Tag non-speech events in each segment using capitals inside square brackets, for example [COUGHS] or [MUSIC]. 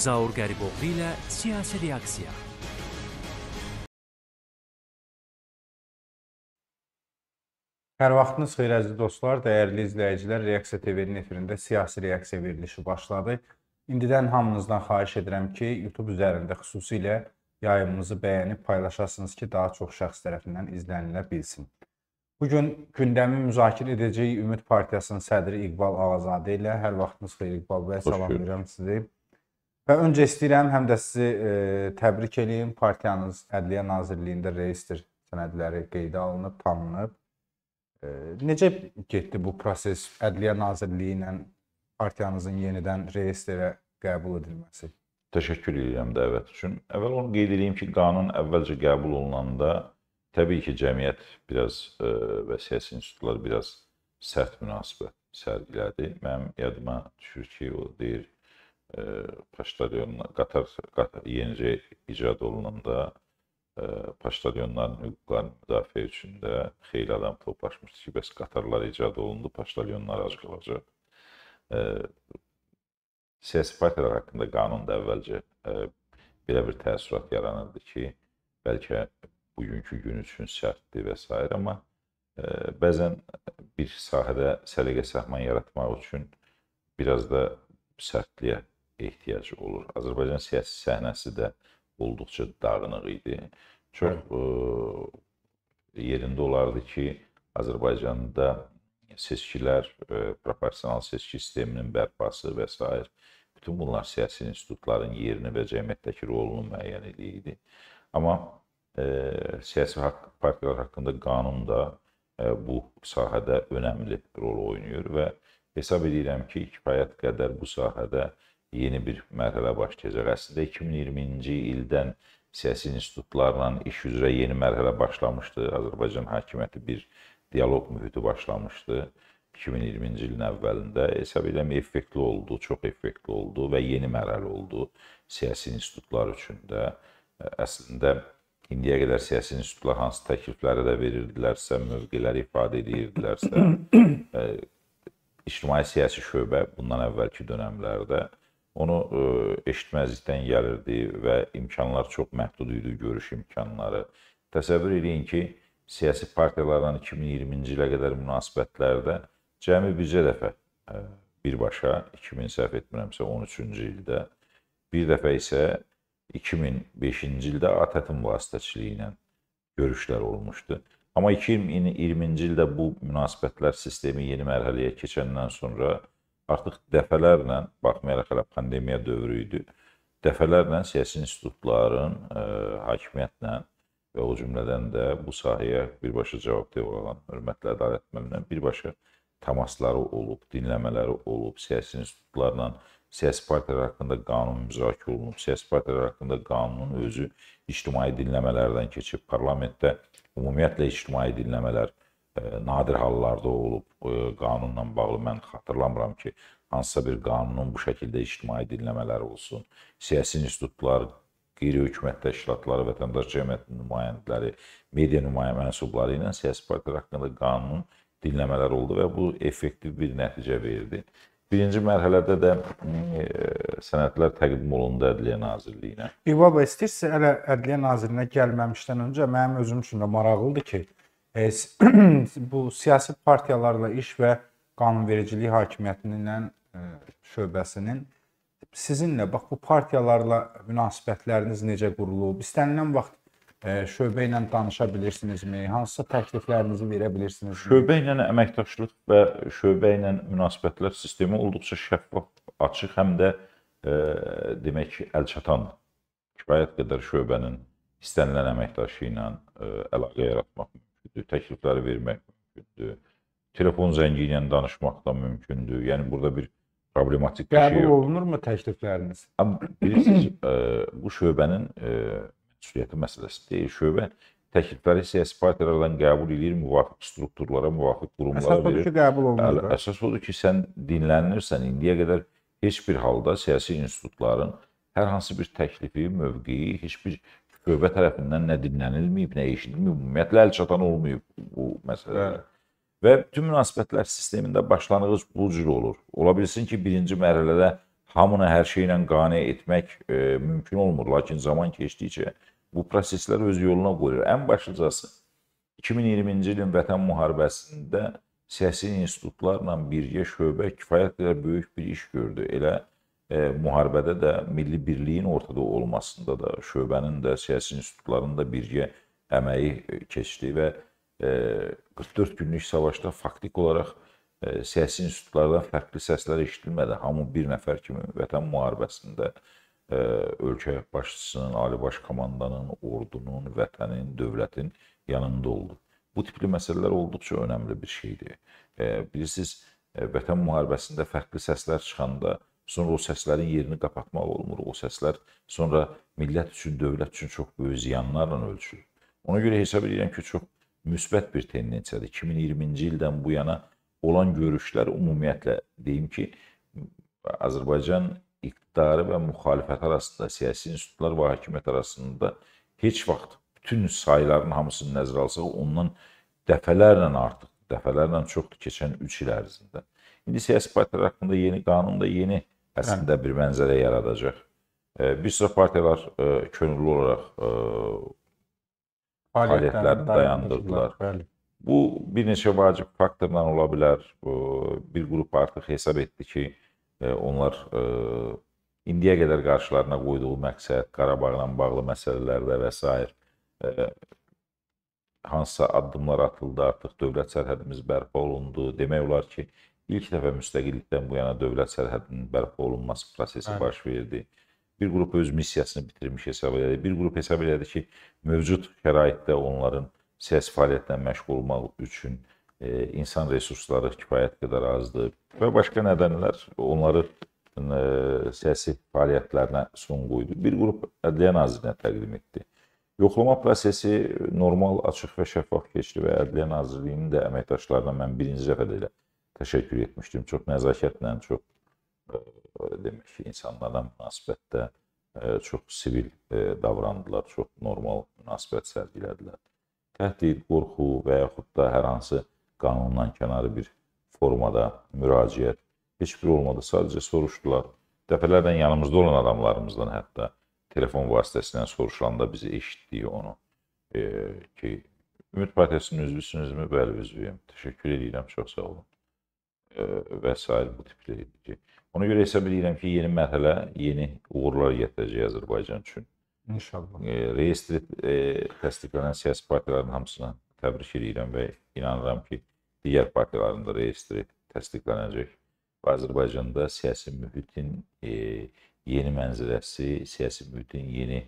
Zaur Qəriboğlu ilə siyasi reaksiya. Hər vaxtınız xeyir əziz dostlar, dəyərli izləyicilər, Reaksiya TV-nin efirində siyasi reaksiya verilişi başladı. İndidən hamınızdan xahiş edirəm ki, YouTube üzərində xüsusilə yayımımızı bəyənib paylaşasınız ki, daha çox şəxs tərəfindən izlənilə bilsin. Bu gün gündəmi müzakirə edəcək Ümid Partiyasının sədri İqbal Ağazadə ilə hər vaxtınız xeyir İqbal bəy, salamlayıram sizi. Və öncə istəyirəm həm də sizi e, təbrik eləyim. Partiyanız Ədliyyə Nazirliyində reyestr sənədləri qeydə alınıb, tanınıb. E, necə getdi bu proses Ədliyyə Nazirliyi ilə partiyanızın yenidən reyestrə qəbul edilməsi? Təşəkkür edirəm dəvət üçün. Əvvəl onu qeyd edeyim ki, qanun əvvəlcə qəbul olunanda təbii ki, cəmiyyət biraz e, və siyasi institutlar biraz sərt münasibət sərgilədi. Mənim yadıma düşür ki, o deyir e, paştalyonla Qatar, Qatar yenicə icad olunanda e, paştalyonların hüquqlarını müdafiə üçün də xeyli adam toplaşmışdı ki, bəs qatarlar icad olundu, paştalyonlar ac qalacaq. E, siyasi partiyalar haqqında qanunda əvvəlcə e, belə bir təəssürat yaranırdı ki, bəlkə bugünkü gün üçün sərtdir və s. amma e, bəzən bir sahədə səliqə-səhman yaratmaq üçün biraz da sərtliyə ehtiyacı olur. Azərbaycan siyasi səhnəsi də olduqca dağınıq idi. Çox ə, hə. e, yerində olardı ki, Azərbaycanda seçkilər, ə, e, proporsional seçki sisteminin bərpası və s. bütün bunlar siyasi institutların yerini və cəmiyyətdəki rolunu müəyyən edirdi. Amma ə, e, siyasi haqq, partiyalar haqqında qanun da ə, bu sahədə önəmli rol oynayır və hesab edirəm ki, kifayət qədər bu sahədə ə, yeni bir mərhələ başlayacaq. Əslində 2020-ci ildən siyasi institutlarla iş üzrə yeni mərhələ başlamışdı. Azərbaycan hakimiyyəti bir dialoq mühiti başlamışdı. 2020-ci ilin əvvəlində hesab edəm effektli oldu, çox effektli oldu və yeni mərhələ oldu siyasi institutlar üçün də. Əslində indiyə qədər siyasi institutlar hansı təklifləri də verirdilərsə, mövqeləri ifadə edirdilərsə, [CLEARS THROAT] e, ictimai siyasi şöbə bundan əvvəlki dövrlərdə Onu ə, e, eşitməzlikdən gəlirdi və imkanlar çox məhdud idi, görüş imkanları. Təsəvvür edin ki, siyasi partiyalarla 2020-ci ilə qədər münasibətlərdə cəmi bircə dəfə ə, e, birbaşa 2000 səhv etmirəmsə 13-cü ildə, bir dəfə isə 2005-ci ildə ATƏT-in vasitəçiliyi ilə görüşlər olmuşdu. Amma 2020-ci ildə bu münasibətlər sistemi yeni mərhələyə keçəndən sonra artıq dəfələrlə, baxmayaraq hələ pandemiya dövrü idi, dəfələrlə siyasi institutların ə, e, hakimiyyətlə və o cümlədən də bu sahəyə birbaşa cavabdeh olan hörmətli ədalət məmlə birbaşa təmasları olub, dinləmələri olub, siyasi institutlarla siyasi partiyalar haqqında qanun müzakirə olunub, siyasi partiyalar haqqında qanunun özü ictimai dinləmələrdən keçib, parlamentdə ümumiyyətlə ictimai dinləmələr nadir hallarda olub qanunla bağlı mən xatırlamıram ki, hansısa bir qanunun bu şəkildə ictimai dinləmələri olsun. Siyasi institutlar, qeyri-hökumət təşkilatları, vətəndaş cəmiyyətinin nümayəndələri, media nümayə mənsubları ilə siyasi partiyalar haqqında qanun dinləmələri oldu və bu effektiv bir nəticə verdi. Birinci mərhələdə də e, sənədlər təqdim olundu Ədliyyə Nazirliyinə. İbaba istəyirsə hələ Ədliyyə Nazirliyinə gəlməmişdən öncə mənim özüm üçün də maraqlıdır ki, E, [CLEARS THROAT] bu siyasi partiyalarla iş və qanunvericilik hakimiyyətinin e, şöbəsinin sizinlə bax bu partiyalarla münasibətləriniz necə qurulub? İstənilən vaxt e, şöbə ilə danışa bilirsinizmi? Hansısa təkliflərinizi verə bilirsinizmi? Şöbə ilə əməkdaşlıq və şöbə ilə münasibətlər sistemi olduqca şəffaf, açıq, həm də e, demək ki, əlçatan kifayət qədər şöbənin istənilən əməkdaşı ilə e, əlaqə yaratmaq mümkündür mümkündür, təklifləri vermək mümkündür. Telefon zəngi ilə danışmaq da mümkündür. Yəni burada bir problematik bir Qəbul şey yoxdur. Qəbul olunurmu təklifləriniz? Amma bilirsiniz, ə, [CLEARS THROAT] e, bu şöbənin ə, e, məsuliyyəti məsələsi deyil. Şöbə təklifləri siyasi partiyalardan qəbul edir, müvafiq strukturlara, müvafiq qurumlara əsas verir. Əsas odur ki, qəbul olunur. Əl, əsas odur ki, sən dinlənilirsən indiyə qədər heç bir halda siyasi institutların hər hansı bir təklifi, mövqeyi, heç bir Qüvvə tərəfindən nə dinlənilməyib, nə eşidilməyib, ümumiyyətlə əl çatan olmayıb bu məsələlər. Hə. Və bütün münasibətlər sistemində başlanğıc bu cür olur. Ola bilsin ki, birinci mərhələdə hamını hər şeylə qane etmək e, mümkün olmur, lakin zaman keçdikcə bu proseslər öz yoluna qoyur. Ən başlıcası 2020-ci ilin vətən müharibəsində siyasi institutlarla birgə şöbə kifayət qədər böyük bir iş gördü. Elə e, müharibədə də milli birliyin ortada olmasında da şöbənin də siyasi institutların da birgə əməyi e, keçdi və e, 44 günlük savaşda faktik olaraq e, siyasi institutlardan fərqli səslər eşidilmədi. Hamı bir nəfər kimi vətən müharibəsində e, ölkə başçısının, ali baş komandanın, ordunun, vətənin, dövlətin yanında oldu. Bu tipli məsələlər olduqca önəmli bir şeydir. E, bilirsiniz, e, vətən müharibəsində fərqli səslər çıxanda e, Sonra o səslərin yerini qapatmaq olmur. O səslər sonra millət üçün, dövlət üçün çox böyük ziyanlarla ölçülür. Ona görə hesab edirəm ki, çox müsbət bir tendensiyadır. 2020-ci ildən bu yana olan görüşlər ümumiyyətlə deyim ki, Azərbaycan iqtidarı və müxalifət arasında, siyasi institutlar və hakimiyyət arasında heç vaxt bütün sayların hamısını nəzərə alsaq, ondan dəfələrlə artıq, dəfələrlə çoxdur keçən 3 il ərzində. İndi siyasi partiyalar haqqında yeni qanun da yeni əslində hə. bir mənzərə yaradacaq. E, bir sıra partiyalar e, könüllü olaraq e, fəaliyyətlərini dayandırdılar. Bəli. Bu bir neçə vacib faktordan ola bilər. Bir qrup artıq hesab etdi ki, onlar indiyə qədər qarşılarına qoyduğu məqsəd Qarabağla bağlı məsələlərdə və s. hansısa addımlar atıldı, artıq dövlət sərhədimiz bərpa olundu. Demək olar ki, İlk dəfə müstəqillikdən bu yana dövlət sərhədinin bərpa olunması prosesi Hə. baş verdi. Bir qrup öz missiyasını bitirmiş hesab elədi. Bir qrup hesab elədi ki, mövcud şəraitdə onların siyasi fəaliyyətlə məşğul olmaq üçün e, insan resursları kifayət qədər azdır və başqa nədənlər onları e, siyasi fəaliyyətlərinə son qoydu. Bir qrup Ədliyyə Nazirinə təqdim etdi. Yoxlama prosesi normal, açıq və şəffaf keçdi və Ədliyyə Nazirliyinin də əməkdaşlarına mən birinci dəfə də elə təşəkkür etmişdim. Çox nəzakətlə, çox e, demək ki, insanlara münasibətdə e, çox sivil e, davrandılar, çox normal münasibət sərgilədilər. Təhdid, qorxu və yaxud da hər hansı qanundan kənarı bir formada müraciət heç bir olmadı. Sadəcə soruşdular. Dəfələrlə yanımızda olan adamlarımızdan hətta telefon vasitəsilə soruşulanda biz eşitdik onu. E, ki, Ümid Partiyasının üzvüsünüzmü? Bəli, üzvüyəm. Təşəkkür edirəm. Çox sağ olun. E, və s. bu tipli. Ona görə hesab edirəm ki, yeni mərhələ yeni uğurlar gətirəcək Azərbaycan üçün. İnşallah. E, Reestri e, təsdiqlənən siyasi partiyaların hamısına təbrik edirəm və inanıram ki, digər partiyaların da reestri təsdiqlənəcək və Azərbaycanda siyasi mühitin e, yeni mənzərəsi, siyasi mühitin yeni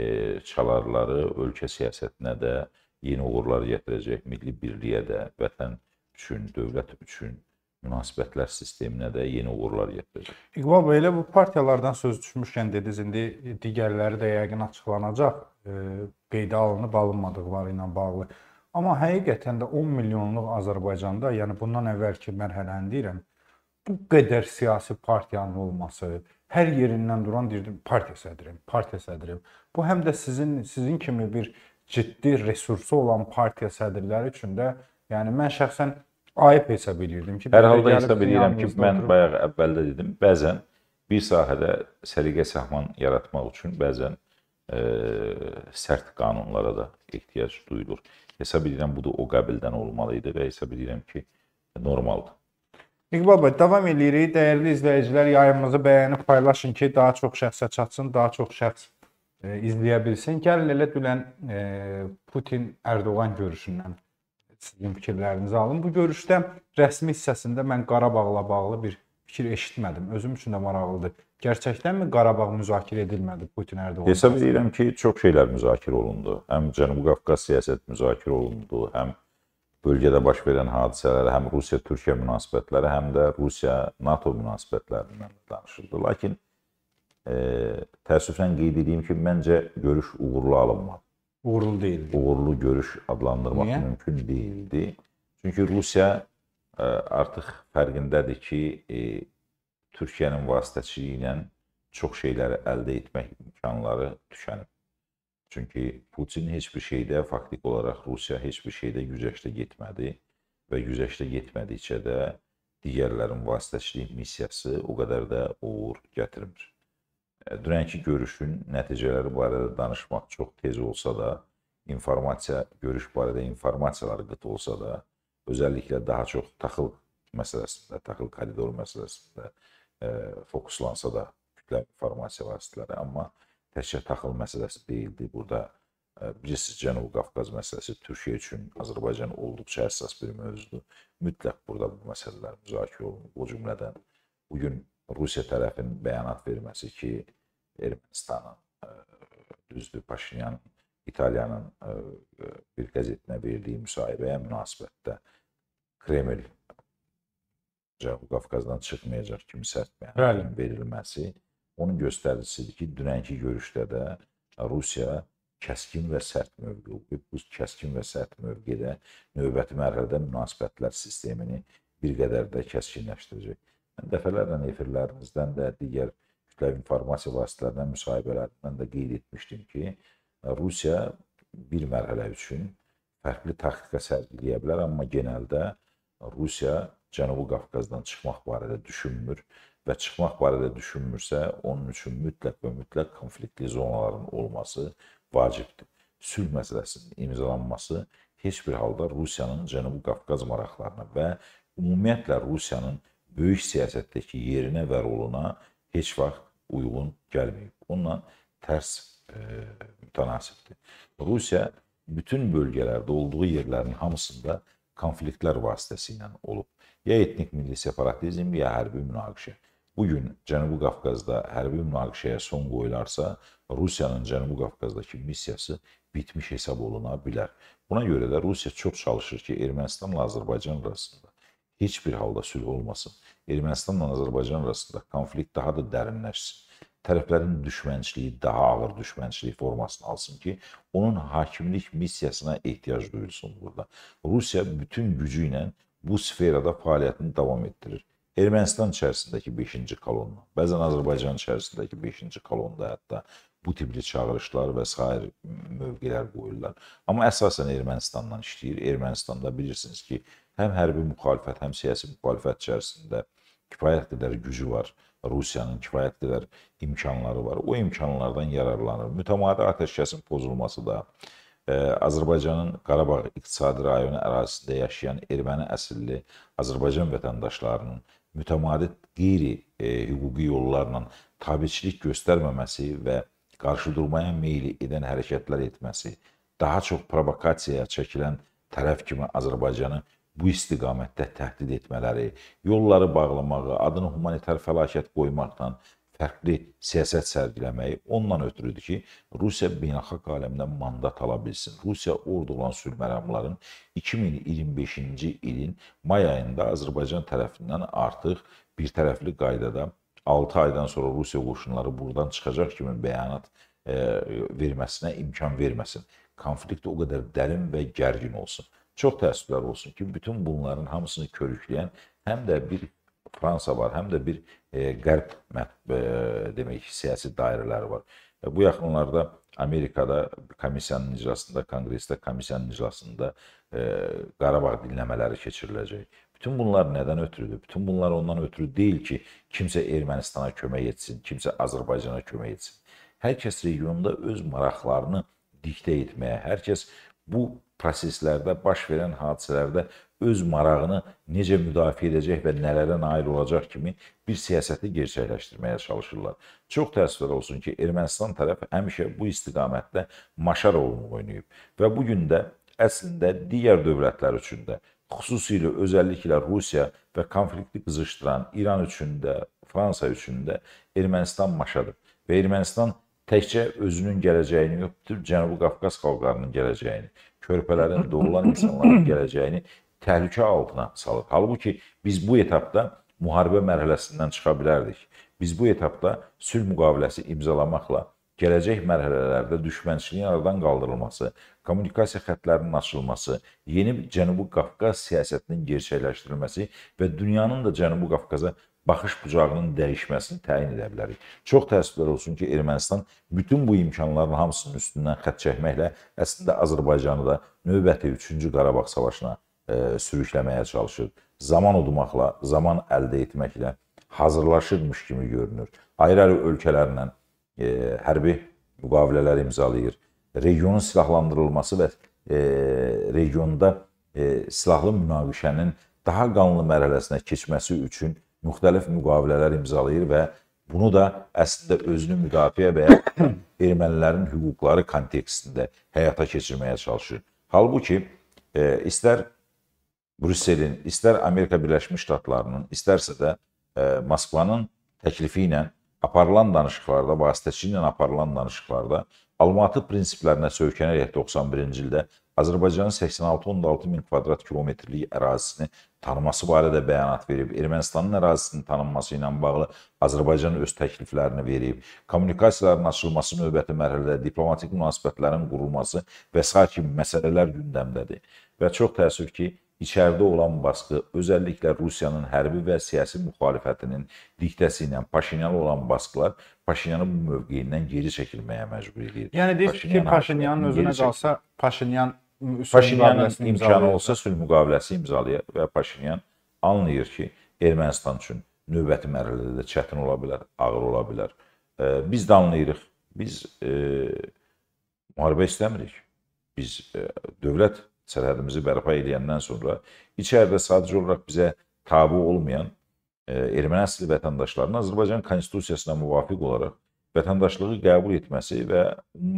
e, çalarları ölkə siyasətinə də yeni uğurlar gətirəcək, milli birliyə də, vətən üçün, dövlət üçün münasibətlər sisteminə də yeni uğurlar gətirir. İqbal bəy, elə bu partiyalardan söz düşmüşkən dediniz, indi digərləri də yəqin açıqlanacaq, e, qeydə alınıb alınmadıqları ilə bağlı. Amma həqiqətən də 10 milyonluq Azərbaycanda, yəni bundan əvvəlki mərhələni deyirəm, bu qədər siyasi partiyanın olması, hər yerindən duran deyirdim, partiya sədrim, partiya sədrim. Bu həm də sizin sizin kimi bir ciddi resursu olan partiya sədrləri üçün də, yəni mən şəxsən ayıb hesab eləyirdim ki, hər halda hesab eləyirəm ki, mən oturub... bayaq əvvəldə dedim, bəzən bir sahədə səliqə-səhman yaratmaq üçün bəzən ə, e, sərt qanunlara da ehtiyac duyulur. Hesab edirəm budur o qəbildən olmalı idi və hesab edirəm ki, normaldır. İqbal bəy, davam eləyirik. Dəyərli izləyicilər, yayımımızı bəyənib paylaşın ki, daha çox şəxsə çatsın, daha çox şəxs e, izləyə bilsin. Gəlin elə dünən e, Putin Ərdoğan görüşündən sizin fikirlərinizi alım. Bu görüşdə rəsmi hissəsində mən Qarabağla bağlı bir fikir eşitmədim. Özüm üçün də maraqlıdır. Gerçəkdənmi Qarabağ müzakirə edilmədi Putin Erdoğan? Hesab edirəm ki, çox şeylər müzakirə olundu. Həm Cənubi Qafqaz siyasət müzakirə olundu, həm bölgədə baş verən hadisələr, həm Rusiya-Türkiyə münasibətləri, həm də Rusiya-NATO münasibətlərindən danışıldı. Lakin e, təəssüflə qeyd edeyim ki, məncə görüş uğurlu alınmadı uğurlu değildi. Uğurlu görüş adlandırmaq Niyə? mümkün değildi. Çünki Rusiya ə, e, artıq fərqindədir ki, e, Türkiyənin vasitəçiliyi ilə çox şeyləri əldə etmək imkanları düşənib. Çünki Putin heç bir şeydə faktik olaraq Rusiya heç bir şeydə güzəştə getmədi və güzəştə getmədikcə də digərlərin vasitəçilik missiyası o qədər də uğur gətirmir. E, dünənki görüşün nəticələri barədə danışmaq çox tez olsa da, informasiya görüş barədə informasiyalar qıt olsa da, özəlliklə daha çox taxıl məsələsində, taxıl koridoru məsələsində e, fokuslansa da kütləvi informasiya vasitələri, amma təkcə taxıl məsələsi deyildi. Burada e, bilirsiniz, Cənubi Qafqaz məsələsi Türkiyə üçün, Azərbaycan olduqca həssas bir mövzudur. Mütləq burada bu məsələlər müzakirə olunub. O cümlədən bu gün Rusiya tərəfin bəyanat verməsi ki, Ermənistanın e, düzdür Paşinyan İtaliyanın e, e, bir qəzetinə verdiyi müsahibəyə münasibətdə Kreml Cənubi Qafqazdan çıxmayacaq kimi sərt bəyanatın verilməsi onun göstəricisidir ki, dünənki görüşdə də Rusiya kəskin və sərt mövqe olub. Bu kəskin və sərt mövqedə növbəti mərhələdə münasibətlər sistemini bir qədər də kəskinləşdirəcək. Dəfələrlə efirlərimizdən də digər kütləvi informasiya vasitələrindən müsahibələrindən də qeyd etmişdim ki, Rusiya bir mərhələ üçün fərqli taktika sərgiləyə bilər, amma genəldə Rusiya Cənubi Qafqazdan çıxmaq barədə düşünmür və çıxmaq barədə düşünmürsə, onun üçün mütləq və mütləq konfliktli zonaların olması vacibdir. Sülh məsələsinin imzalanması heç bir halda Rusiyanın Cənubi Qafqaz maraqlarına və ümumiyyətlə Rusiyanın böyük siyasətdəki yerinə və roluna heç vaxt uyğun gəlməyib. Onunla tərs e, mütənasibdir. Rusiya bütün bölgələrdə olduğu yerlərin hamısında konfliktlər vasitəsilə olub. Ya etnik milli separatizm, ya hərbi münaqişə. Bu gün Cənubi Qafqazda hərbi münaqişəyə son qoyularsa, Rusiyanın Cənubi Qafqazdakı missiyası bitmiş hesab oluna bilər. Buna görə də Rusiya çox çalışır ki, Ermənistanla Azərbaycan arasında heç bir halda sülh olmasın. Ermənistanla Azərbaycan arasında konflikt daha da dərinləşsin. Tərəflərin düşmənçiliyi daha ağır düşmənçilik formasını alsın ki, onun hakimlik missiyasına ehtiyac duyulsun burada. Rusiya bütün gücü ilə bu sferada fəaliyyətini davam etdirir. Ermənistan içərisindəki 5-ci kolonna, bəzən Azərbaycan içərisindəki 5-ci kolonda hətta bu tipli çağırışlar və s. mövqelər qoyurlar. Amma əsasən Ermənistandan işləyir. Ermənistanda bilirsiniz ki, həm hərbi müxalifət, həm siyasi müxalifət içərisində kifayət qədər gücü var. Rusiyanın kifayət qədər imkanları var. O imkanlardan yararlanır. Mütəmadi atəşkəsin pozulması da e, Azərbaycanın Qarabağ iqtisadi rayonu ərazisində yaşayan erməni əsilli Azərbaycan vətəndaşlarının mütəmadi qeyri-hüquqi e, yollarla tabiçilik göstərməməsi və qarşı durmaya meyli edən hərəkətlər etməsi, daha çox provokasiyaya çəkilən tərəf kimi Azərbaycanı bu istiqamətdə təhdid etmələri, yolları bağlamağı, adını humanitar fəlakət qoymaqdan fərqli siyasət sərgiləməyi ondan ötürüdür ki, Rusiya beynəlxalq aləmdən mandat ala bilsin. Rusiya orada olan sülh məramların 2025-ci ilin may ayında Azərbaycan tərəfindən artıq bir tərəfli qaydada 6 aydan sonra Rusiya qoşunları buradan çıxacaq kimi bəyanat e, verməsinə imkan verməsin. Konflikt o qədər dərin və gərgin olsun. Çox təəssüflər olsun ki, bütün bunların hamısını körükləyən həm də bir Fransa var, həm də bir e, qərb e, demək siyasi dairələri var. E, bu yaxınlarda Amerikada komissiyanın iclasında, konqresdə komissiyanın iclasında e, Qarabağ dinləmələri keçiriləcək. Bütün bunlar nədən ötürüdür? Bütün bunlar ondan ötürü deyil ki, kimsə Ermənistana kömək etsin, kimsə Azərbaycana kömək etsin. Hər kəs regionda öz maraqlarını diktə etməyə, hər kəs bu proseslərdə, baş verən hadisələrdə öz marağını necə müdafiə edəcək və nələrə nail olacaq kimi bir siyasəti gerçəkləşdirməyə çalışırlar. Çox təəssüflər olsun ki, Ermənistan tərəf həmişə bu istiqamətdə maşar rolunu oynayıb və bu gün də əslində digər dövlətlər üçün də xüsusilə özəlliklə Rusiya və konflikti qızışdıran İran üçün də, Fransa üçün də Ermənistan maşadır və Ermənistan təkcə özünün gələcəyini yox, bütün Cənubi Qafqaz xalqlarının gələcəyini, körpələrin, doğulan insanların [CLEARS THROAT] gələcəyini təhlükə altına salır. Halbuki biz bu etapda müharibə mərhələsindən çıxa bilərdik. Biz bu etapda sülh müqaviləsi imzalamaqla gələcək mərhələlərdə düşmənçiliyin aradan qaldırılması, kommunikasiya xətlərinin açılması, yeni Cənubi Qafqaz siyasətinin gerçəkləşdirilməsi və dünyanın da Cənubi Qafqaza baxış bucağının dəyişməsini təyin edə bilərik. Çox təəssüflər olsun ki, Ermənistan bütün bu imkanların hamısının üstündən xətt çəkməklə əslində Azərbaycanı da növbəti 3-cü Qarabağ savaşına e, sürükləməyə çalışır. Zaman udmaqla, zaman əldə etməklə hazırlaşırmış kimi görünür. Ayrı-ayrı ölkələrlə e, hərbi müqavilələr imzalayır. Regionun silahlandırılması və e, regionda e, silahlı münaqişənin daha qanlı mərhələsinə keçməsi üçün müxtəlif müqavilələr imzalayır və bunu da əslində özünü müdafiə və [COUGHS] ermənilərin hüquqları kontekstində həyata keçirməyə çalışır. Halbuki e, istər Brüsselin, istər Amerika Birləşmiş Ştatlarının, istərsə də e, Moskvanın təklifi ilə aparılan danışıqlarda, vasitəçi ilə aparılan danışıqlarda Almatı prinsiplərinə söykənərək 91-ci ildə Azərbaycanın 86-16 min kvadrat kilometrlik ərazisini tanıması barədə bəyanat verib. Ermənistanın ərazisinin tanınması ilə bağlı Azərbaycan öz təkliflərini verib. Kommunikasiyaların açılması növbəti mərhələdə, diplomatik münasibətlərin qurulması və s. kimi məsələlər gündəmdədir. Və çox təəssüf ki, İçəridə olan baskı, özəlliklə Rusiyanın hərbi və siyasi müxalifətinin diktəsi ilə Paşinyanla olan baskılar Paşinyanı bu mövqeyindən geri çəkilməyə məcbur edir. Yəni deyir ki, Paşinyanın özünə qalsa Paşinyan Paşinyanın imkanı olsa sülh müqaviləsi imzalayır və Paşinyan anlayır ki, Ermənistan üçün növbəti mərhələdə də çətin ola bilər, ağır ola bilər. E, biz də anlayırıq. Biz e, müharibə istəmirik. Biz e, dövlət sərhədimizi bərpa edəndən sonra içəridə sadəcə olaraq bizə tabi olmayan e, erməni əsli vətəndaşların Azərbaycan konstitusiyasına müvafiq olaraq vətəndaşlığı qəbul etməsi və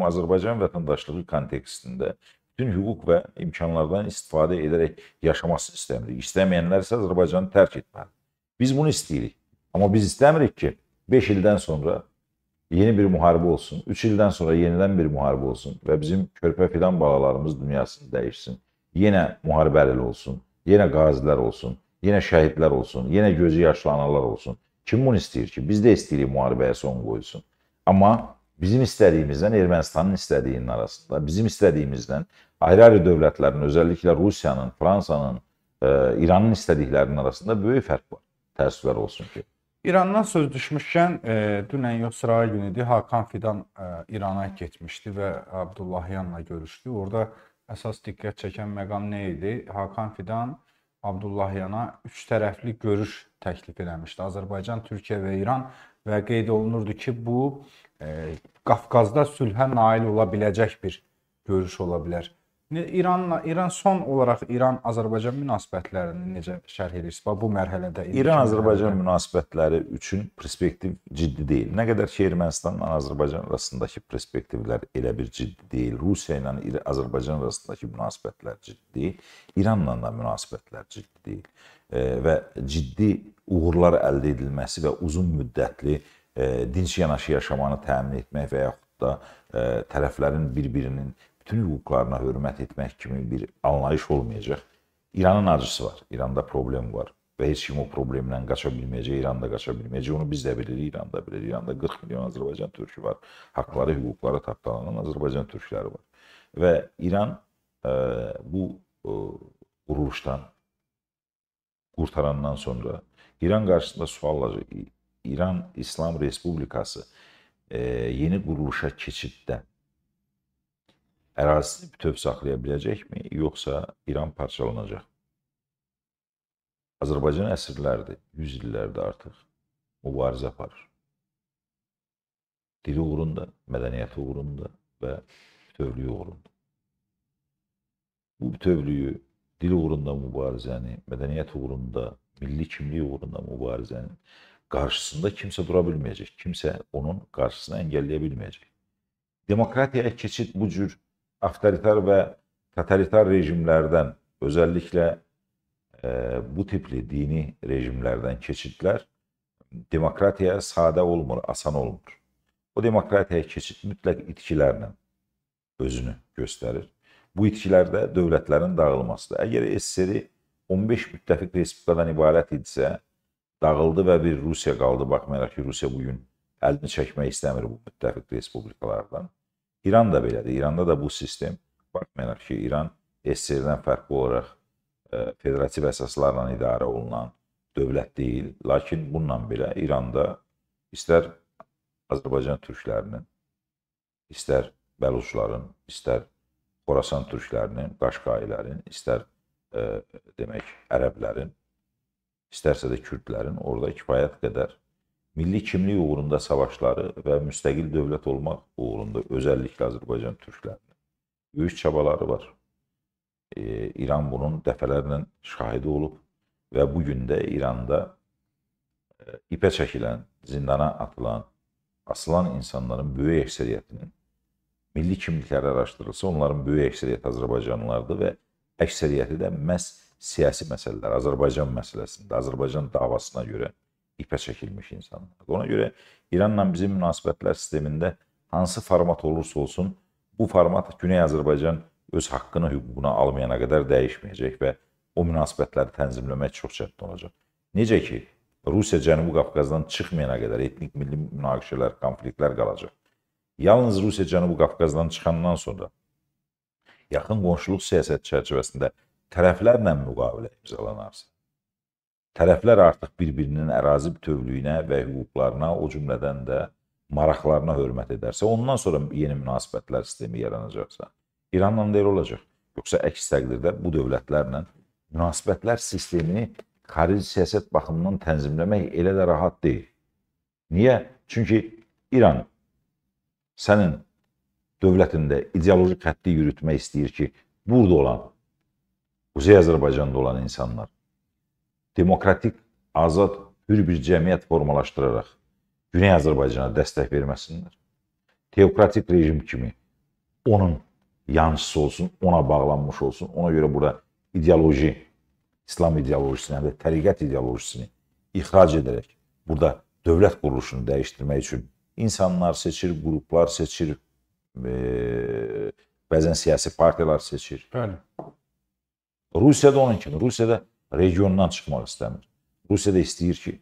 Azərbaycan vətəndaşlığı kontekstində bütün hüquq və imkanlardan istifadə edərək yaşamasını istəmirik. İstəməyənlər isə Azərbaycanı tərk etməlidir. Biz bunu istəyirik. Amma biz istəmirik ki, 5 ildən sonra yeni bir müharibə olsun, 3 ildən sonra yenidən bir müharibə olsun və bizim körpə filan balalarımız dünyasını dəyişsin. Yenə müharibəli olsun, yenə qazilər olsun, yenə şəhidlər olsun, yenə gözü yaşlı analar olsun. Kim bunu istəyir ki? Biz də istəyirik müharibəyə son qoyulsun. Amma Bizim istədiyimizdən Ermənistanın istədiyinin arasında, bizim istədiyimizdən ayrı-ayrı dövlətlərin, özəlliklə Rusiyanın, Fransanın, e, İranın istədiklərinin arasında böyük fərq var. Təəssüflər olsun ki. İrandan söz düşmüşkən, e, dünən yox sıra günüdür, Hakan Fidan e, İrana getmişdi və Abdullahyanla görüşdü. Orada əsas diqqət çəkən məqam nə idi? Hakan Fidan Abdullahyana üç tərəfli görüş təklif eləmişdi. Azərbaycan, Türkiyə və İran və qeyd olunurdu ki, bu e, Qafqazda sülhə nail ola biləcək bir görüş ola bilər. İranla İran son olaraq İran-Azərbaycan münasibətlərini necə şərh edirsiniz? Bu mərhələdə İran-Azərbaycan münasibətləri üçün perspektiv ciddi deyil. Nə qədər ki Ermənistanla Azərbaycan arasındakı perspektivlər elə bir ciddi deyil, Rusiya ilə Azərbaycan arasındakı münasibətlər ciddi deyil, İranla da münasibətlər ciddi deyil və ciddi uğurlar əldə edilməsi və uzun müddətli E, dinc yanaşı yaşamanı təmin etmək və yaxud da ə, e, tərəflərin bir-birinin bütün hüquqlarına hörmət etmək kimi bir anlayış olmayacaq. İranın acısı var, İranda problem var və heç kim o problemlə qaça bilməyəcək, İranda qaça bilməyəcək. Onu biz də bilirik, İranda bilir. İranda 40 milyon Azərbaycan türkü var. Haqları, hüquqları tapdalanan Azərbaycan türkləri var. Və İran ə, e, bu ə, quruluşdan qurtarandan sonra İran qarşısında sual olacaq İran İslam Respublikası e, yeni quruluşa keçiddə ərazisini bütöv saxlaya biləcəkmi, yoxsa İran parçalanacaq? Azərbaycan əsrlərdir, yüz illərdir artıq mübarizə aparır. Dili uğrunda, mədəniyyəti uğrunda və bütövlüyü uğrunda. Bu bütövlüyü, dil uğrunda mübarizəni, mədəniyyət uğrunda, milli kimlik uğrunda mübarizənin qarşısında kimsə dura bilməyəcək. Kimsə onun qarşısını əngəlləyə bilməyəcək. Demokratiyaya keçid bu cür avtoritar və totalitar rejimlərdən, özəlliklə e, bu tipli dini rejimlərdən keçidlər demokratiyaya sadə olmur, asan olmur. O demokratiyaya keçid mütləq itkilərlə özünü göstərir. Bu itkilərdə dövlətlərin dağılmasıdır. Əgər SSR 15 müttəfiq respublikadan ibarət idisə, dağıldı və bir Rusiya qaldı. Baxmayaraq ki, Rusiya bugün əlini çəkmək istəmir bu müttəfiq respublikalardan. İran da belədir. İranda da bu sistem, baxmayaraq ki, İran SSR-dən fərqli olaraq ə, e, federativ əsaslarla idarə olunan dövlət deyil. Lakin bununla belə İranda istər Azərbaycan türklərinin, istər Bəluçların, istər Xorasan türklərinin, Qaşqailərin, istər ə, e, demək, ərəblərin istərsə də kürdlərin orada kifayət qədər milli kimlik uğrunda savaşları və müstəqil dövlət olmaq uğrunda özəlliklə Azərbaycan türklərinin böyük çabaları var. E, İran bunun dəfələrlə şahidi olub və bu gün də İranda e, ipə çəkilən, zindana atılan, asılan insanların böyük əksəriyyətinin milli kimlikləri araşdırılsa, onların böyük əksəriyyəti Azərbaycanlılardır və əksəriyyəti də məhz siyasi məsələlər, Azərbaycan məsələsində, Azərbaycan davasına görə ipə çəkilmiş insanlardır. Ona görə İranla bizim münasibətlər sistemində hansı format olursa olsun, bu format Güney Azərbaycan öz haqqını, hüququnu almayana qədər dəyişməyəcək və o münasibətləri tənzimləmək çox çətin olacaq. Necə ki, Rusiya Cənubi Qafqazdan çıxmayana qədər etnik milli münaqişələr, konfliktlər qalacaq. Yalnız Rusiya Cənubi Qafqazdan çıxandan sonra yaxın qonşuluq siyasət çərçivəsində tərəflərlə müqavilə imzalanarsa, tərəflər artıq bir-birinin ərazi bütövlüyünə və hüquqlarına, o cümlədən də maraqlarına hörmət edərsə, ondan sonra yeni münasibətlər sistemi yaranacaqsa, İranla da elə olacaq. Yoxsa əks təqdirdə bu dövlətlərlə münasibətlər sistemini xarici siyasət baxımından tənzimləmək elə də rahat deyil. Niyə? Çünki İran sənin dövlətində ideoloji xətti yürütmək istəyir ki, burada olan Kuzey Azərbaycanda olan insanlar demokratik, azad, hür bir cəmiyyət formalaşdıraraq Güney Azərbaycana dəstək verməsinlər. Teokratik rejim kimi onun yancısı olsun, ona bağlanmış olsun. Ona görə burada ideoloji, İslam ideolojisini, həm də təriqət ideolojisini ixrac edərək burada dövlət quruluşunu dəyişdirmək üçün insanlar seçir, qruplar seçir, e, bəzən siyasi partiyalar seçir. Bəli. Rusiya da onun kimi. Rusiya da regiondan çıxmaq istəmir. Rusiya da istəyir ki,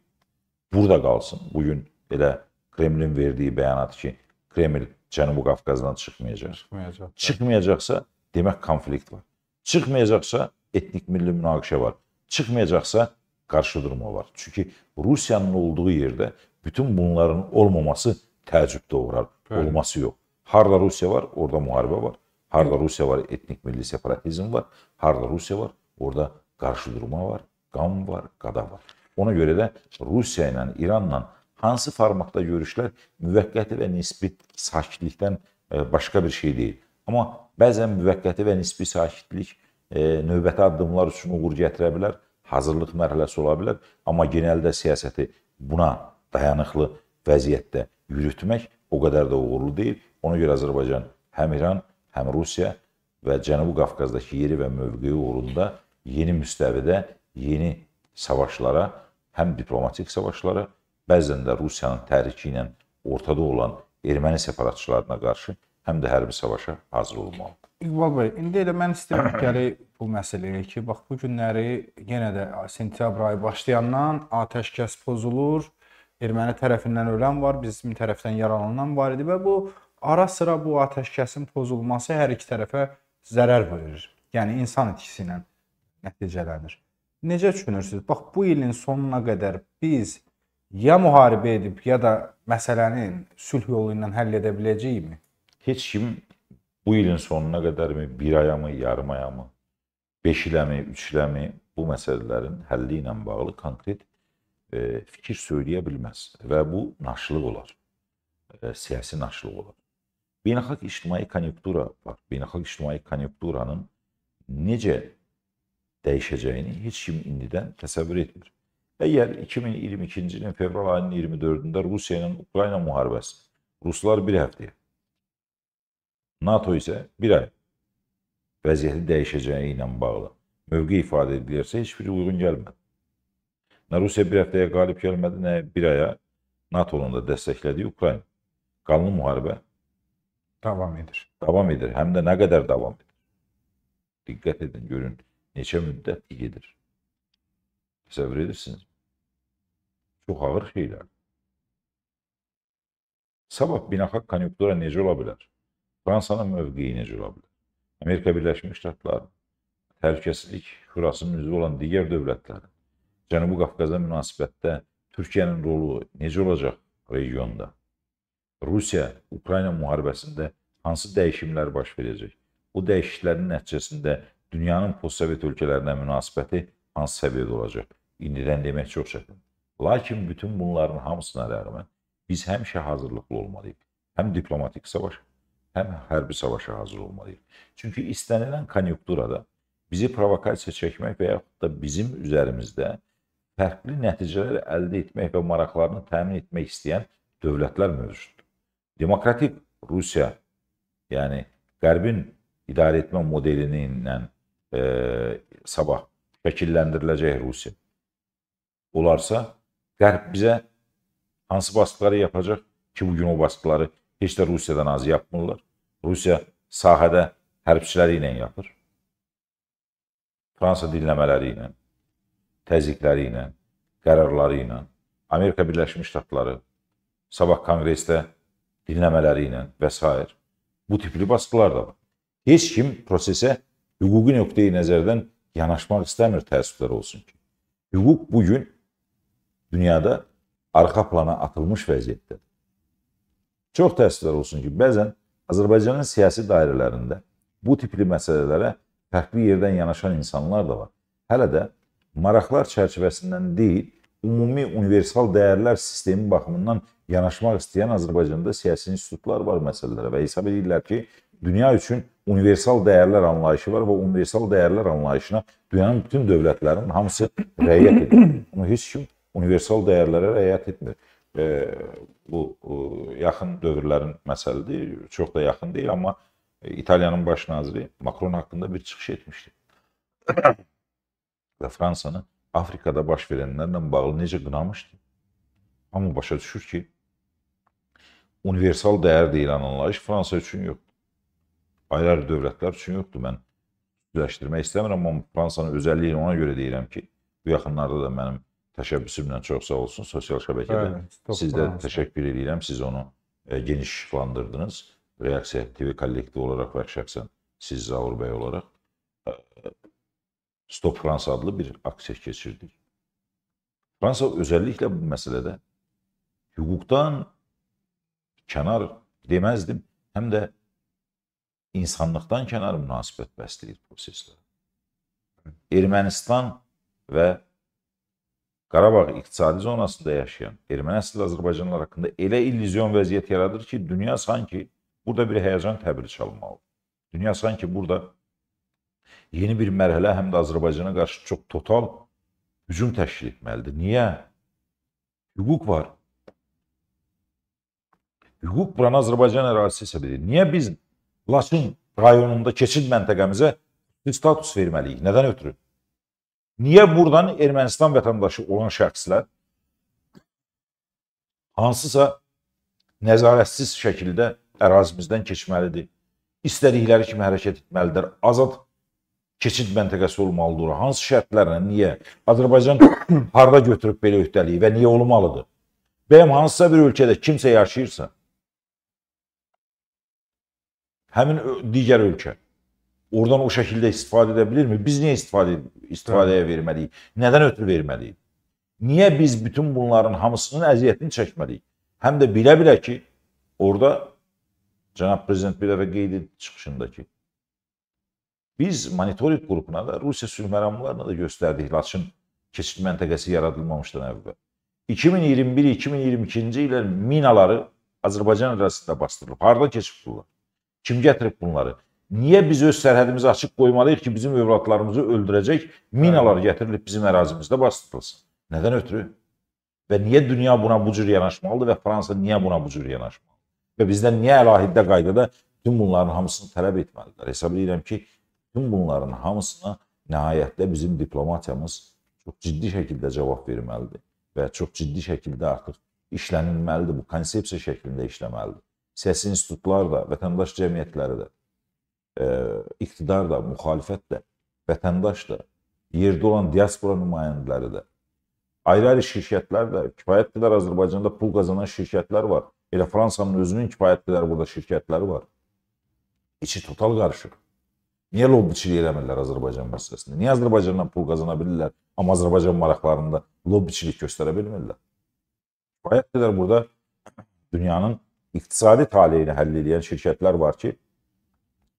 burada qalsın. Bugün elə Kremlin verdiyi bəyanat ki, Kreml Cənubi Qafqazdan çıxmayacaq. Çıxmayacaq. Çıxmayacaqsa, demək konflikt var. Çıxmayacaqsa, etnik milli münaqişə var. Çıxmayacaqsa, qarşı durma var. Çünki Rusiyanın olduğu yerdə bütün bunların olmaması təəccüb doğurar. Bəli. Olması yox. Harda Rusiya var, orada müharibə var. Harada Rusiya var, etnik milli separatizm var. Harada Rusiya var, orada qarşı durma var, qan var, qada var. Ona görə də Rusiya ilə, İranla hansı formatda görüşlər müvəqqəti və nisbi sakitlikdən e, başqa bir şey deyil. Amma bəzən müvəqqəti və nisbi sakitlik e, növbəti addımlar üçün uğur gətirə bilər, hazırlıq mərhələsi ola bilər, amma genəldə siyasəti buna dayanıqlı vəziyyətdə yürütmək o qədər də uğurlu deyil. Ona görə Azərbaycan həm İran, həm Rusiya və Cənubi Qafqazdakı yeri və mövqeyi uğrunda yeni müstəvidə yeni savaşlara, həm diplomatik savaşlara, bəzən də Rusiyanın təhriki ilə ortada olan erməni separatçılarına qarşı həm də hərbi savaşa hazır olmalıdır. İqbal bəy, indi elə mən istəyirəm gələk bu məsələyə ki, bax bu günləri yenə də sentyabr ayı başlayandan atəşkəs pozulur. Erməni tərəfindən ölən var, bizim tərəfdən yaralanan var idi və bu Ara sıra bu atəşkəsin pozulması hər iki tərəfə zərər verir. Yəni insan itkisi ilə nəticələnir. Necə düşünürsüz? Bax bu ilin sonuna qədər biz ya müharibə edib ya da məsələni sülh yolu ilə həll edə biləcəyikmi? Heç kim bu ilin sonuna qədərmi, 1 ayamı, yarım ayamı, 5 iləmi, 3 iləmi bu məsələlərin həlli ilə bağlı konkret e, fikir söyləyə bilməz və bu naşılıq olar. E, siyasi naşılıq olar beynəlxalq ictimai konjunktura var. Beynəlxalq ictimai konjunkturanın necə dəyişəcəyini heç kim indidən təsəvvür etmir. Əgər 2022-ci ilin fevral ayının 24-də Rusiya ilə Ukrayna müharibəsi, ruslar bir həftəyə, NATO isə bir ay vəziyyəti dəyişəcəyi ilə bağlı mövqe ifadə edilirsə heç biri uyğun gəlmədi. Nə Rusiya bir həftəyə qalib gəlmədi, nə bir aya NATO-nun da dəstəklədiyi Ukrayna. Qanlı müharibə Devam edir. Devam edir. Hem de ne kadar devam edir. Dikkat edin görün. Neçe müddet gelir. Tesevvür edirsiniz. Çok ağır şeyler. Sabah binahak konjunktüra necə ola bilər? Fransanın mövqeyi necə ola bilər? Amerika Birleşmiş Ştatları, Təhlükəsizlik Şurasının üzvü olan diğer dövlətlər, Cənubi Qafqaza münasibətdə Türkiyənin rolu necə olacaq regionda? Rusiya-Ukrayna müharibəsində hansı dəyişimlər baş verəcək? Bu dəyişikliklərin nəticəsində dünyanın postsovet ölkələrinə münasibəti hansı səviyyədə olacaq? İndidən demək çox çətindir. Lakin bütün bunların hamısına rəğmən biz həmişə hazırlıqlı olmalıyıq. Həm diplomatik savaş, həm hərbi savaşa hazır olmalıyıq. Çünki istənilən konyunkturada bizi provokasiya çəkmək və yaxud da bizim üzərimizdə fərqli nəticələr əldə etmək və maraqlarını təmin etmək istəyən dövlətlər mövcuddur demokratik Rusiya, yəni Qərbin idarəetmə modeli ilə e, sabah şəkilləndiriləcək Rusiya olarsa, Qərb bizə hansı baskıları yapacaq ki, bugün o baskıları heç də Rusiyadan az yapmırlar. Rusiya sahədə hərbçiləri ilə yapır. Fransa dinləmələri ilə, təzyiqləri ilə, qərarları ilə. Amerika Birləşmiş Ştatları sabah konqresdə dinləmələri ilə və s. Bu tipli baskılar da var. Heç kim prosesə hüquqi nöqteyi nəzərdən yanaşmaq istəmir təəssüflər olsun ki. Hüquq bugün dünyada arxa plana atılmış vəziyyətdədir. Çox təəssüflər olsun ki, bəzən Azərbaycanın siyasi dairələrində bu tipli məsələlərə fərqli yerdən yanaşan insanlar da var. Hələ də maraqlar çərçivəsindən deyil, ümumi universal dəyərlər sistemi baxımından yanaşmaq istəyən Azərbaycanda siyasi institutlar var məsələlərə və hesab edirlər ki, dünya üçün universal dəyərlər anlayışı var və universal dəyərlər anlayışına dünyanın bütün dövlətlərinin hamısı rəayət edir. Amma heç kim universal dəyərlərə rəayət etmir. E, bu e, yaxın dövrlərin məsələdir, çox da yaxın deyil, amma İtaliyanın baş naziri Macron haqqında bir çıxış etmişdi. [CLEARS THROAT] və Fransanı Afrikada baş verənlərlə bağlı necə qınamışdı. Amma başa düşür ki, universal dəyər deyilən anlayış Fransa üçün yoxdur. Ayrı-ayrı dövlətlər üçün yoxdur. Mən düzləşdirmək istəmirəm, amma Fransanın özəlliyini ona görə deyirəm ki, bu yaxınlarda da mənim təşəbbüsümlə çox sağ olsun sosial şəbəkədə evet, sizdə təşəkkür edirəm. Siz onu e, geniş işıqlandırdınız. Reaksiya TV kollektivi olaraq və şəxsən siz Zaur bəy olaraq e, Stop Fransa adlı bir aksiya keçirdik. Fransa özəlliklə bu məsələdə hüquqdan kənar deməzdim, həm də insanlıqdan kənar münasibət bəsləyir proseslər. Ermənistan və Qarabağ iqtisadi zonasında yaşayan erməni əsli Azərbaycanlılar haqqında elə illüzyon vəziyyət yaradır ki, dünya sanki burada bir həyəcan təbili çalmalıdır. Dünya sanki burada yeni bir mərhələ həm də Azərbaycana qarşı çox total hücum təşkil etməlidir. Niyə? Hüquq var hüquq buranı Azərbaycan ərazisi hesab edir. Niyə biz Laçın rayonunda keçid məntəqəmizə status verməliyik? Nədən ötürü? Niyə buradan Ermənistan vətəndaşı olan şəxslər hansısa nəzarətsiz şəkildə ərazimizdən keçməlidir? İstədikləri kimi hərəkət etməlidir. Azad keçid məntəqəsi olmalıdır. Hansı şərtlərlə, niyə? Azərbaycan [COUGHS] harda götürüb belə öhdəliyi və niyə olmalıdır? Bəyəm hansısa bir ölkədə kimsə yaşayırsa, həmin digər ölkə oradan o şəkildə istifadə edə bilirmi? Biz niyə istifadə istifadəyə verməliyik? Nədən ötürü verməliyik? Niyə biz bütün bunların hamısının əziyyətini çəkməliyik? Həm də bilə-bilə ki, orada cənab prezident bir dəfə qeyd etdi çıxışındakı. Biz monitorinq qrupuna da Rusiya sülh məramlarına da göstərdik Laçın keçid məntəqəsi yaradılmamışdan əvvəl. 2021-2022-ci illər minaları Azərbaycan ərazisində bastırılıb. Harda keçib bunlar? Kim gətirib bunları? Niyə biz öz sərhədimizi açıq qoymalıyıq ki, bizim övladlarımızı öldürəcək minalar hə. gətirilib bizim ərazimizdə basdırılsın? Nədən ötürü? Və niyə dünya buna bu cür yanaşmalıdır və Fransa niyə buna bu cür yanaşmalıdır? Və bizdən niyə əlahiddə qaydada tüm bunların hamısını tələb etməlidirlər? Hesab edirəm ki, tüm bunların hamısına nəhayətdə bizim diplomatiyamız çox ciddi şəkildə cavab verməlidir və çox ciddi şəkildə artıq işlənilməlidir, bu konsepsiya şəklində işləməlidir siyasi institutlar da, vətəndaş cəmiyyətləri də, e, iqtidar da, müxalifət də, vətəndaş da, yerdə olan diaspora nümayəndələri də, ayrı-ayrı şirkətlər də, kifayət qədər Azərbaycanda pul qazanan şirkətlər var. Elə Fransanın özünün kifayət qədər burada şirkətləri var. İçi total qarışıq. Niyə lobbiçilik eləmirlər Azərbaycan məsələsində? Niyə Azərbaycandan pul qazana bilirlər, amma Azərbaycan maraqlarında lobbiçilik göstərə bilmirlər? Kifayət qədər burada dünyanın iqtisadi taleyini həll edən şirkətlər var ki,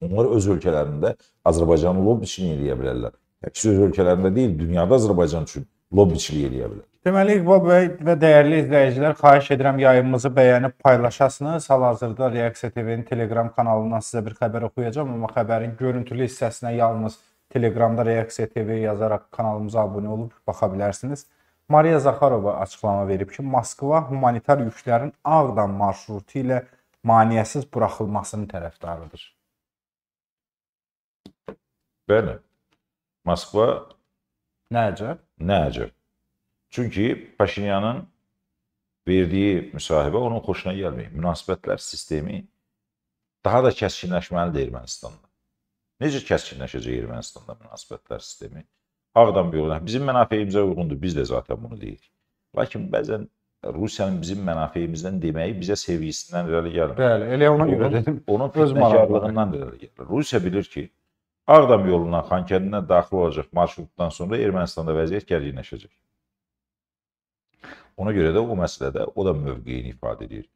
onlar öz ölkələrində Azərbaycanın lobbiçini eləyə bilərlər. Təkcə öz ölkələrində deyil, dünyada Azərbaycan üçün lobbiçilik eləyə bilər. Deməli, İqbal bəy və dəyərli izləyicilər, xahiş edirəm yayımımızı bəyənib paylaşasınız. Hal-hazırda Reaksiya TV-nin Telegram kanalından sizə bir xəbər oxuyacağam, amma xəbərin görüntülü hissəsinə yalnız Telegramda Reaksiya TV yazaraq kanalımıza abunə olub baxa bilərsiniz. Mariya Zaxarova açıqlama verib ki, Moskva humanitar yüklərin Ağdam marşrutu ilə maneəsiz buraxılmasının tərəfdarıdır. Bəli. Moskva nə əcəb? Nə əcəb. Çünki Paşinyanın verdiyi müsahibə onun xoşuna gəlməyib. Münasibətlər sistemi daha da kəskinləşməlidir Ermənistanda. Necə kəskinləşəcək Ermənistanda münasibətlər sistemi? Ağdam yoluna bizim mənafeyimizə uyğundur. Biz də zaten bunu deyirik. Lakin bəzən Rusiyanın bizim mənafeyimizdən deməyi bizə sevgisindən irəli gəlmir. Bəli, elə ona onun, görə dedim. Onun fitnəkarlığından irəli gəlir. Rusiya bilir ki, Ağdam yolundan Xankəndinə daxil olacaq marşrutdan sonra Ermənistanda vəziyyət gərginləşəcək. Ona görə də o məsələdə o da mövqeyini ifadə edir.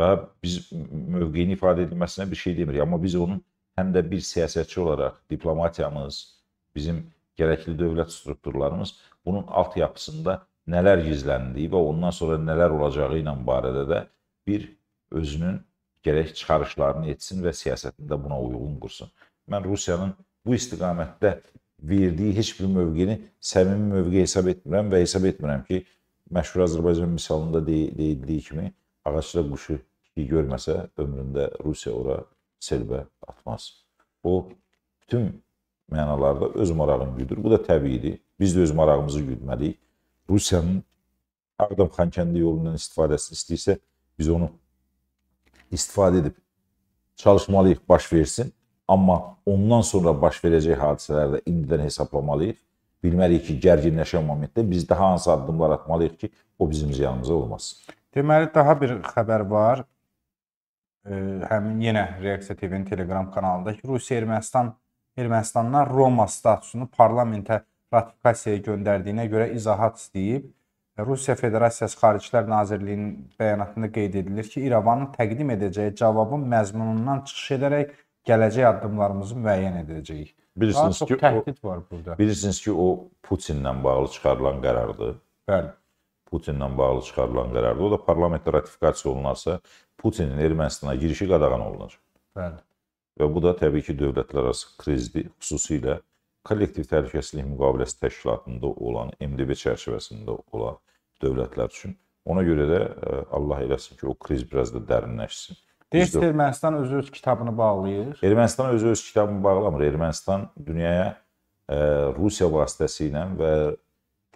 Və biz mövqeyini ifadə edilməsinə bir şey demirik, amma biz onun həm də bir siyasətçi olaraq diplomatiyamız, bizim Gərəkli dövlət strukturlarımız bunun altyapısında nələr gizləndiyi və ondan sonra nələr olacağı ilə barədə də bir özünün gərək çıxarışlarını etsin və siyasətində buna uyğun qursun. Mən Rusiyanın bu istiqamətdə verdiyi heç bir mövqeyini səmimi mövqe hesab etmirəm və hesab etmirəm ki, məşhur Azərbaycan misalında deyildiyi kimi ağacda quşu ki görməsə ömründə Rusiya ora selbə atmaz. O bütün mənalarda öz marağını güdür. Bu da təbiidir. Biz də öz marağımızı güdməliyik. Rusiyanın Ağdam Xankəndi yolundan istifadəsini istəyirsə, biz onu istifadə edib çalışmalıyıq baş versin. Amma ondan sonra baş verəcək hadisələrdə indidən hesablamalıyıq. Bilməliyik ki, gərginləşən momentdə biz daha hansı addımlar atmalıyıq ki, o bizim ziyanımıza olmasın. Deməli, daha bir xəbər var. Həmin yenə Reaksiya TV-nin Telegram kanalında ki, Rusiya Ermənistan Ermənistandan Roma statusunu parlamentə ratifikasiyaya göndərdiyinə görə izahat istəyib. Rusiya Federasiyası Xaricilər Nazirliyinin bəyanatında qeyd edilir ki, İrəvanın təqdim edəcəyi cavabın məzmunundan çıxış edərək gələcək addımlarımızı müəyyən edəcəyik. Bilirsiniz ki, təhdid var burada. Bilirsiniz ki, o Putinlə bağlı çıxarılan qərardır. Bəli. Putinlə bağlı çıxarılan qərardır. O da parlamentdə ratifikasiya olunarsa, Putinin Ermənistana girişi qadağan olunacaq. Bəli və bu da təbii ki, dövlətlər arası krizdir, xüsusilə kollektiv təhlükəsizlik müqaviləsi təşkilatında olan, MDB çərçivəsində olan dövlətlər üçün. Ona görə də e, Allah eləsin ki, o kriz biraz da dərinləşsin. Deyirsiz, Ermənistan özü öz kitabını bağlayır. Ermənistan özü öz kitabını bağlamır. Ermənistan dünyaya e, Rusiya vasitəsilə və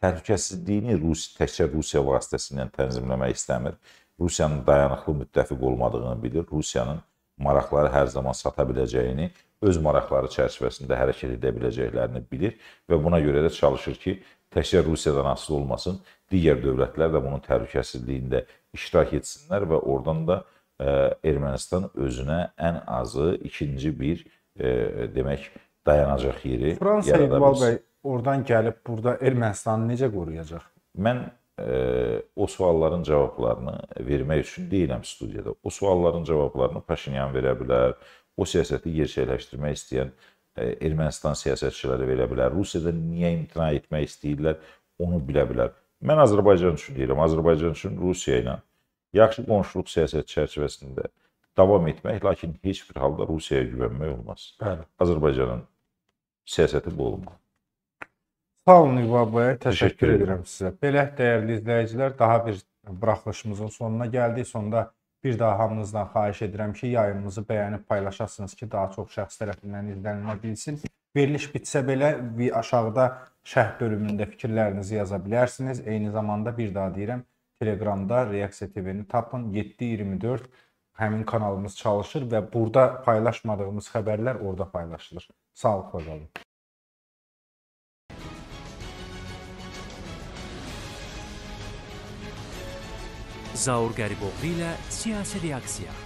təhlükəsizliyini Rus təkcə Rusiya vasitəsilə tənzimləmək istəmir. Rusiyanın dayanıqlı müttəfiq olmadığını bilir. Rusiyanın maraqları hər zaman sata biləcəyini, öz maraqları çərçivəsində hərəkət edə biləcəklərini bilir və buna görə də çalışır ki, təkcə Rusiyadan asılı olmasın, digər dövlətlər də bunun təhlükəsizliyində iştirak etsinlər və oradan da ə, e, Ermənistan özünə ən azı ikinci bir ə, e, demək dayanacaq yeri Fransa yarada bilsin. Fransa İqbal bəy oradan gəlib burada Ermənistanı necə qoruyacaq? Mən o sualların cavablarını vermək üçün deyiləm studiyada. O sualların cavablarını Paşinyan verə bilər, o siyasəti gerçəkləşdirmək istəyən Ermənistan siyasətçiləri verə bilər. Rusiyada niyə imtina etmək istəyirlər, onu bilə bilər. Mən Azərbaycan üçün deyirəm, Azərbaycan üçün Rusiya ilə yaxşı qonşuluq siyasəti çərçivəsində davam etmək, lakin heç bir halda Rusiyaya güvənmək olmaz. Bəli. Azərbaycanın siyasəti bu olmalıdır. Sağ olun İva bəy, təşəkkür edirəm sizə. Belə dəyərli izləyicilər, daha bir buraxılışımızın sonuna gəldik. Sonda bir daha hamınızdan xahiş edirəm ki, yayımımızı bəyənib paylaşasınız ki, daha çox şəxs tərəfindən izlənilmə bilsin. Veriliş bitsə belə aşağıda şərh bölümündə fikirlərinizi yaza bilərsiniz. Eyni zamanda bir daha deyirəm, Telegramda Reaksiya TV-ni tapın 724 həmin kanalımız çalışır və burada paylaşmadığımız xəbərlər orada paylaşılır. Sağ olun, qalın. Zaur Qəriboğlu ilə siyasi reaksiya.